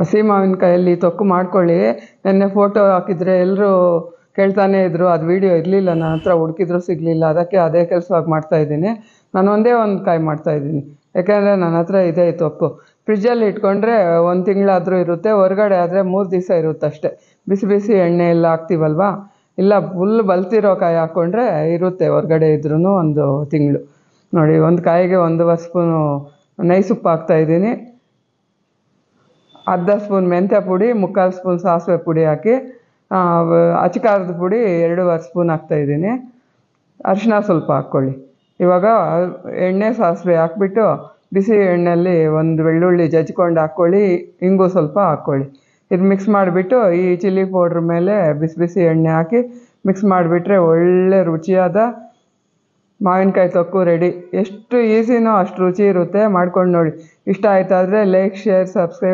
ಹಸಿ ಮಾವಿನಕಾಯಲ್ಲಿ ತೊಕ್ಕು ಮಾಡ್ಕೊಳ್ಳಿ ನಿನ್ನೆ ಫೋಟೋ ಹಾಕಿದರೆ ಎಲ್ಲರೂ ಕೇಳ್ತಾನೆ ಇದ್ರು ಅದು ವೀಡಿಯೋ ಇರಲಿಲ್ಲ ನನ್ನ ಹತ್ರ ಹುಡುಕಿದ್ರು ಸಿಗಲಿಲ್ಲ ಅದಕ್ಕೆ ಅದೇ ಕೆಲಸವಾಗಿ ಇದ್ದೀನಿ ನಾನು ಒಂದೇ ಒಂದು ಕಾಯಿ ಮಾಡ್ತಾ ಇದ್ದೀನಿ ಯಾಕೆಂದರೆ ನನ್ನ ಹತ್ರ ಇದೆ ತೊಕ್ಕು ಫ್ರಿಜ್ಜಲ್ಲಿ ಇಟ್ಕೊಂಡ್ರೆ ಒಂದು ತಿಂಗಳಾದರೂ ಇರುತ್ತೆ ಹೊರಗಡೆ ಆದರೆ ಮೂರು ದಿವಸ ಇರುತ್ತಷ್ಟೇ ಬಿಸಿ ಬಿಸಿ ಎಣ್ಣೆ ಎಲ್ಲ ಹಾಕ್ತೀವಲ್ವಾ ಇಲ್ಲ ಫುಲ್ ಬಲ್ತಿರೋ ಕಾಯಿ ಹಾಕ್ಕೊಂಡ್ರೆ ಇರುತ್ತೆ ಹೊರಗಡೆ ಇದ್ರೂ ಒಂದು ತಿಂಗಳು ನೋಡಿ ಒಂದು ಕಾಯಿಗೆ ಒಂದು ವರ್ಷ ನೈಸುಪ್ಪು ಹಾಕ್ತಾಯಿದ್ದೀನಿ ಅರ್ಧ ಸ್ಪೂನ್ ಮೆಂತ್ಯ ಪುಡಿ ಮುಕ್ಕಾಲು ಸ್ಪೂನ್ ಸಾಸಿವೆ ಪುಡಿ ಹಾಕಿ ಅಚಿಕಾರದ ಪುಡಿ ಎರಡೂವರೆ ಸ್ಪೂನ್ ಇದ್ದೀನಿ ಅರಿಶಿನ ಸ್ವಲ್ಪ ಹಾಕ್ಕೊಳ್ಳಿ ಇವಾಗ ಎಣ್ಣೆ ಸಾಸಿವೆ ಹಾಕ್ಬಿಟ್ಟು ಬಿಸಿ ಎಣ್ಣೆಯಲ್ಲಿ ಒಂದು ಬೆಳ್ಳುಳ್ಳಿ ಜಜ್ಕೊಂಡು ಹಾಕ್ಕೊಳ್ಳಿ ಇಂಗು ಸ್ವಲ್ಪ ಹಾಕ್ಕೊಳ್ಳಿ ಇದು ಮಿಕ್ಸ್ ಮಾಡಿಬಿಟ್ಟು ಈ ಚಿಲ್ಲಿ ಪೌಡ್ರ್ ಮೇಲೆ ಬಿಸಿ ಬಿಸಿ ಎಣ್ಣೆ ಹಾಕಿ ಮಿಕ್ಸ್ ಮಾಡಿಬಿಟ್ರೆ ಒಳ್ಳೆ ರುಚಿಯಾದ ಮಾವಿನಕಾಯಿ ತೊಕ್ಕು ರೆಡಿ ಎಷ್ಟು ಈಸಿನೋ ಅಷ್ಟು ರುಚಿ ಇರುತ್ತೆ ಮಾಡ್ಕೊಂಡು ನೋಡಿ ಇಷ್ಟ ಆಯ್ತಾದರೆ ಲೈಕ್ ಶೇರ್ ಸಬ್ಸ್ಕ್ರೈಬ್